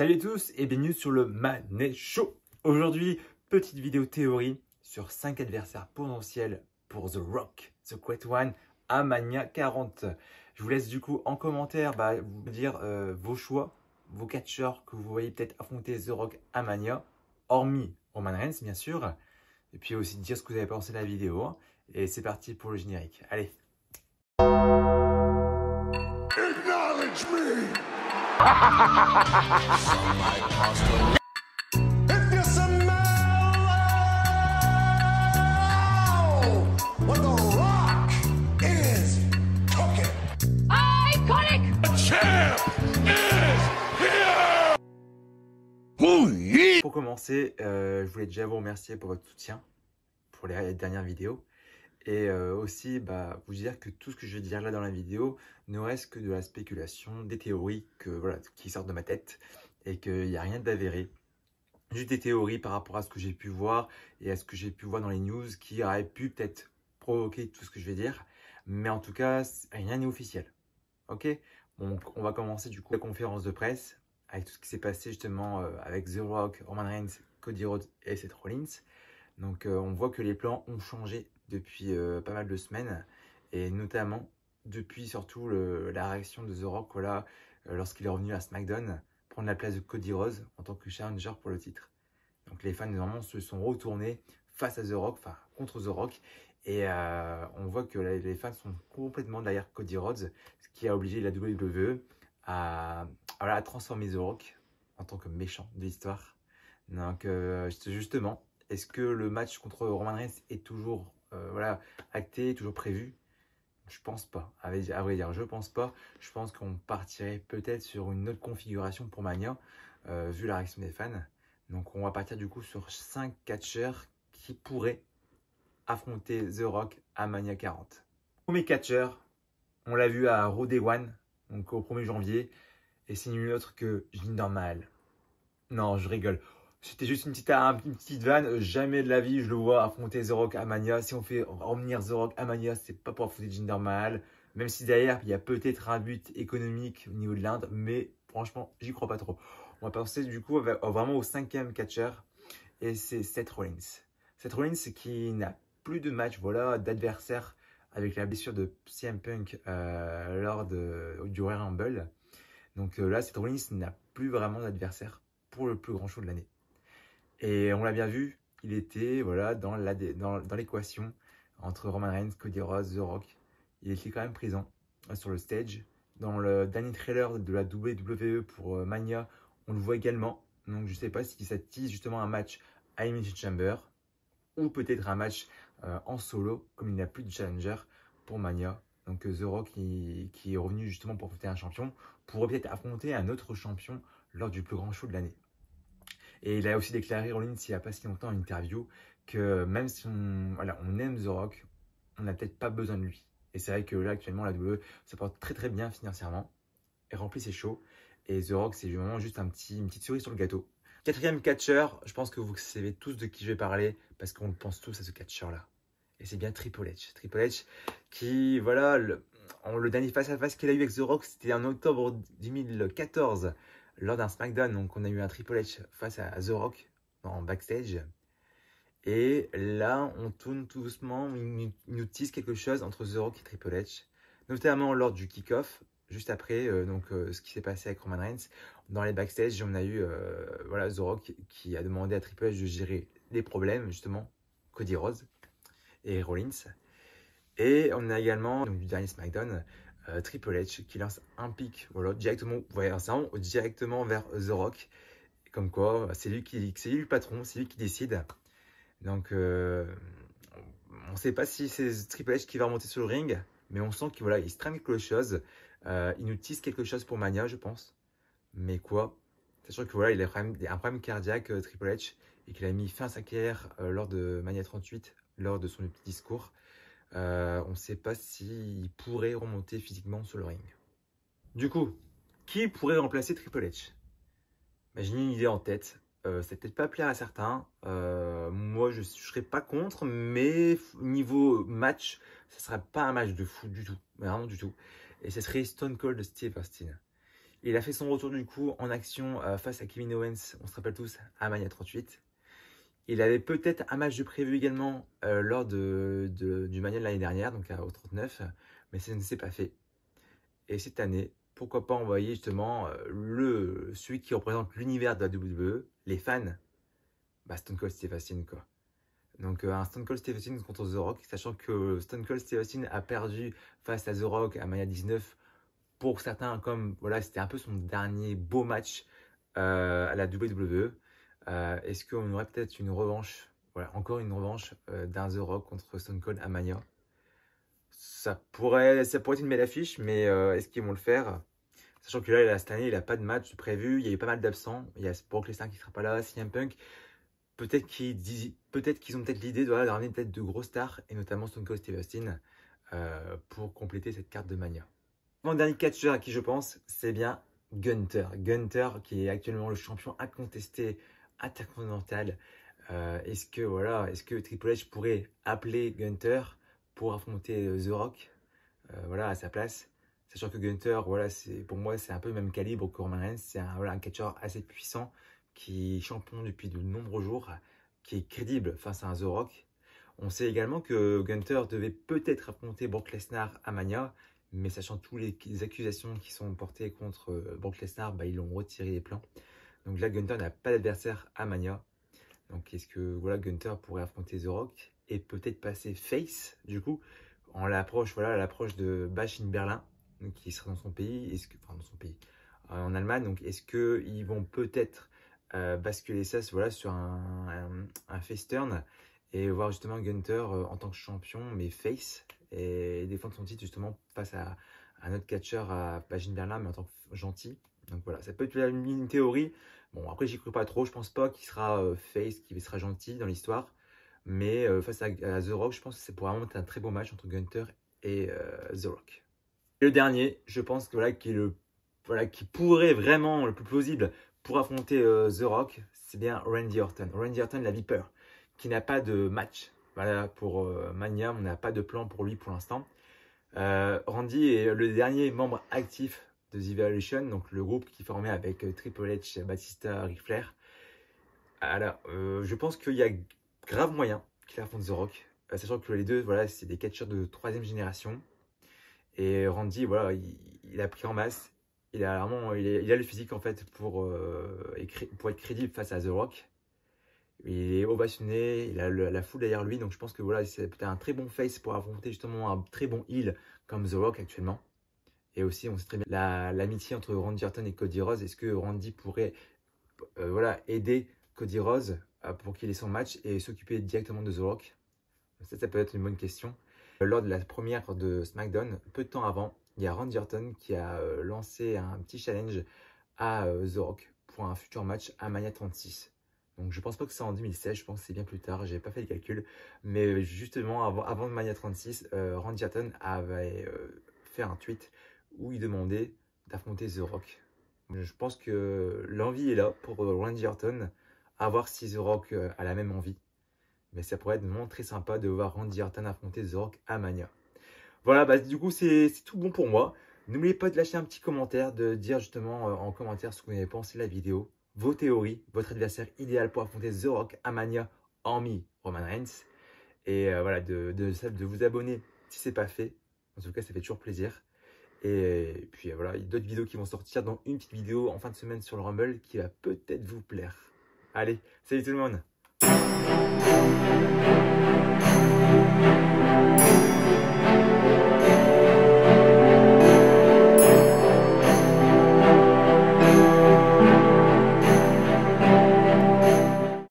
Salut à tous et bienvenue sur le Manet Show. Aujourd'hui, petite vidéo théorie sur 5 adversaires potentiels pour The Rock, The Great One, Amania 40. Je vous laisse du coup en commentaire bah, vous dire euh, vos choix, vos catcheurs que vous voyez peut-être affronter The Rock Amania, hormis Roman Reigns bien sûr. Et puis aussi dire ce que vous avez pensé de la vidéo. Hein. Et c'est parti pour le générique. Allez. Acknowledge me. Pour commencer, euh, je voulais déjà vous remercier pour votre soutien pour les dernières vidéos. Et euh, aussi, bah, vous dire que tout ce que je vais dire là dans la vidéo ne reste que de la spéculation, des théories que, voilà, qui sortent de ma tête et qu'il n'y a rien d'avéré. Juste des théories par rapport à ce que j'ai pu voir et à ce que j'ai pu voir dans les news qui auraient pu peut-être provoquer tout ce que je vais dire. Mais en tout cas, rien n'est officiel. Ok Donc, on va commencer du coup la conférence de presse avec tout ce qui s'est passé justement euh, avec The Rock, Roman Reigns, Cody Rhodes et Seth Rollins. Donc, euh, on voit que les plans ont changé depuis euh, pas mal de semaines, et notamment depuis surtout la réaction de The Rock voilà, euh, lorsqu'il est revenu à SmackDown, prendre la place de Cody Rhodes en tant que challenger pour le titre. Donc les fans normalement se sont retournés face à The Rock, enfin contre The Rock, et euh, on voit que les fans sont complètement derrière Cody Rhodes, ce qui a obligé la WWE à, à, à transformer The Rock en tant que méchant de l'histoire. Donc justement, est-ce que le match contre Roman Reigns est toujours euh, voilà, acté, toujours prévu Je pense pas. À vrai dire, je pense pas. Je pense qu'on partirait peut-être sur une autre configuration pour Mania, euh, vu la réaction des fans. Donc on va partir du coup sur cinq catcheurs qui pourraient affronter The Rock à Mania 40. Premier catcheur, on l'a vu à Raw One, donc au 1er janvier, et c'est nul autre que Jinder Mahal. Non, je rigole. C'était juste une petite, une vanne. Euh, jamais de la vie, je le vois affronter The Rock Amania. Si on fait revenir The Rock Amania, c'est pas pour affronter Jinder Mahal. Même si derrière, il y a peut-être un but économique au niveau de l'Inde, mais franchement, j'y crois pas trop. On va passer du coup euh, vraiment au cinquième catcher, et c'est Seth Rollins. Seth Rollins qui n'a plus de match voilà, d'adversaire avec la blessure de CM Punk euh, lors de, du Royal Rumble. Donc là, Seth Rollins n'a plus vraiment d'adversaire pour le plus grand show de l'année. Et on l'a bien vu, il était voilà, dans l'équation entre Roman Reigns, Cody Rhodes, The Rock. Il était quand même présent euh, sur le stage. Dans le dernier trailer de la WWE pour euh, Mania, on le voit également. Donc je ne sais pas si ça tease justement un match à Image Chamber ou peut-être un match euh, en solo, comme il n'y a plus de challenger pour Mania. Donc The Rock qui, est revenu justement pour affronter un champion, pourrait peut-être affronter un autre champion lors du plus grand show de l'année. Et il a aussi déclaré en ligne, s'il n'y a pas si longtemps, en interview, que même si on, voilà, on aime The Rock, on n'a peut-être pas besoin de lui. Et c'est vrai que là, actuellement, la WWE e se porte très très bien financièrement, et remplit ses shows. Et The Rock, c'est vraiment juste un petit, une petite souris sur le gâteau. Quatrième catcheur, je pense que vous savez tous de qui je vais parler, parce qu'on le pense tous à ce catcheur-là. Et c'est bien Triple H. Triple H qui, voilà, le, le dernier face-à-face qu'il a eu avec The Rock, c'était en octobre 2014 lors d'un SmackDown. Donc, on a eu un Triple H face à The Rock en backstage. Et là, on tourne tout doucement, on nous tisse quelque chose entre The Rock et Triple H, notamment lors du kick-off, juste après euh, donc, euh, ce qui s'est passé avec Roman Reigns. Dans les backstage, on a eu euh, voilà, The Rock qui a demandé à Triple H de gérer les problèmes, justement, Cody Rose et Rollins. Et on a également, donc, du dernier SmackDown, euh, Triple H qui lance un pic voilà, directement, directement vers The Rock. Comme quoi, c'est lui, qui, lui le patron, c'est lui qui décide. Donc, euh, on ne sait pas si c'est Triple H qui va remonter sur le ring, mais on sent qu'il voilà, il se trame quelque chose. Euh, il nous tisse quelque chose pour Mania, je pense. Mais quoi Sachant que voilà, il a, un problème cardiaque, Triple H, et qu'il a mis fin à sa carrière lors de Mania 38, lors de son petit discours. Euh, on ne sait pas s'il pourrait remonter physiquement sur le ring. Du coup, qui pourrait remplacer Triple H J'ai une idée en tête. Euh, c'est peut-être pas plaire à certains. Euh, moi, je ne serais pas contre, mais niveau match, ce ne serait pas un match de fou du tout. Vraiment du tout. Et ce serait Stone Cold Steve Austin. Il a fait son retour du coup en action euh, face à Kevin Owens, on se rappelle tous, à Mania 38. Il avait peut-être un match prévu également euh, lors de, du Mania de l'année dernière, donc à, au 39, mais ça ne s'est pas fait. Et cette année, pourquoi pas envoyer justement euh, le, celui qui représente l'univers de la WWE, les fans, bah, Stone Cold Steve quoi. Donc euh, un Stone Cold Steve contre The Rock, sachant que Stone Cold Steve a perdu face à The Rock à Mania 19 pour certains comme voilà c'était un peu son dernier beau match à la WWE. Euh, est-ce qu'on aurait peut-être une revanche, voilà, encore une revanche euh, d'un The Rock contre Stone Cold à ça pourrait, ça pourrait être une belle affiche, mais euh, est-ce qu'ils vont le faire Sachant que là, cette année, il n'a pas de match prévu, il y a eu pas mal d'absents. Il y a Brock Lesnar qui ne sera pas là, CM Punk. Peut-être qu'ils peut ont peut-être l'idée de, ramener peut-être de gros stars, et notamment Stone Cold Steve Austin, pour compléter cette carte de Mania. Mon dernier catcheur à qui je pense, c'est bien Gunter. Gunter qui est actuellement le champion incontesté intercontinental. Euh, est-ce que voilà, est-ce que Triple H pourrait appeler Gunther pour affronter euh, The Rock, euh, voilà, à sa place, sachant que Gunther, voilà, c'est pour moi c'est un peu le même calibre que Roman Reigns, c'est un, catcheur assez puissant qui est champion depuis de nombreux jours, qui est crédible face à un The Rock. On sait également que Gunther devait peut-être affronter Brock Lesnar à Mania, mais sachant toutes les accusations qui sont portées contre Brock Lesnar, bah, ils l'ont retiré des plans. Donc là, Gunther n'a pas d'adversaire à Mania. Donc est-ce que voilà, Gunther pourrait affronter The Rock et peut-être passer face, du coup, en l'approche voilà, l'approche de Bach in Berlin, qui sera dans son pays, est-ce que, dans son pays, euh, en Allemagne. Donc est-ce qu'ils vont peut-être euh, basculer ça voilà, sur un, face turn et voir justement Gunther euh, en tant que champion, mais face, et défendre son titre justement face à, un autre catcheur à Bash in Berlin, mais en tant que gentil. Donc voilà, ça peut être une théorie. Bon, après, j'y crois pas trop. Je pense pas qu'il sera euh, face, qu'il sera gentil dans l'histoire. Mais euh, face à, The Rock, je pense que c'est vraiment un très beau match entre Gunther et euh, The Rock. le dernier, je pense que voilà, qui, est le, voilà, qui pourrait vraiment le plus plausible pour affronter The Rock, c'est bien Randy Orton. Randy Orton, la Viper, qui n'a pas de match. Voilà, pour Mania, on n'a pas de plan pour lui pour l'instant. Randy est le dernier membre actif The Evolution, donc le groupe qui formait avec euh, Triple H, Batista, Ric Flair. Alors, euh, je pense qu'il y a grave moyen qu'il affronte The Rock, euh, sachant que les deux, voilà, c'est des catcheurs de troisième génération. Et Randy, voilà, il, a pris en masse. Il a il, a le physique en fait pour, être crédible face à The Rock. Il est ovationné, il a la foule derrière lui, donc je pense que voilà, c'est peut-être un très bon face pour affronter justement un très bon heel comme The Rock actuellement. Et aussi, on sait très l'amitié entre Randy Orton et Cody Rose. Est-ce que Randy pourrait euh, voilà, aider Cody Rose euh, pour qu'il ait son match et s'occuper directement de The Rock Ça, ça peut être une bonne question. Euh, lors de la première de SmackDown, peu de temps avant, il y a Randy Orton qui a lancé un petit challenge à The Rock pour un futur match à Mania 36. Donc je pense pas que c'est en 2016, je pense que c'est bien plus tard, j'ai pas fait les calculs. Mais justement, avant, avant Mania 36, Randy Orton avait fait un tweet où il demandait d'affronter The Rock. Je pense que l'envie est là pour Randy Orton, à voir si The Rock euh, a la même envie. Mais ça pourrait être vraiment très sympa de voir Randy Orton affronter The Rock à Mania. Voilà, bah, du coup, c'est tout bon pour moi. N'oubliez pas de lâcher un petit commentaire, de dire justement euh, en commentaire ce que vous avez pensé de la vidéo, vos théories, votre adversaire idéal pour affronter The Rock à Mania, mi Roman Reigns. Et euh, voilà, de, de vous abonner si ce n'est pas fait. En tout cas, ça fait toujours plaisir. Et euh, puis euh, voilà, il y a d'autres vidéos qui vont sortir, dans une petite vidéo en fin de semaine sur le Rumble qui va peut-être vous plaire. Allez, salut tout le monde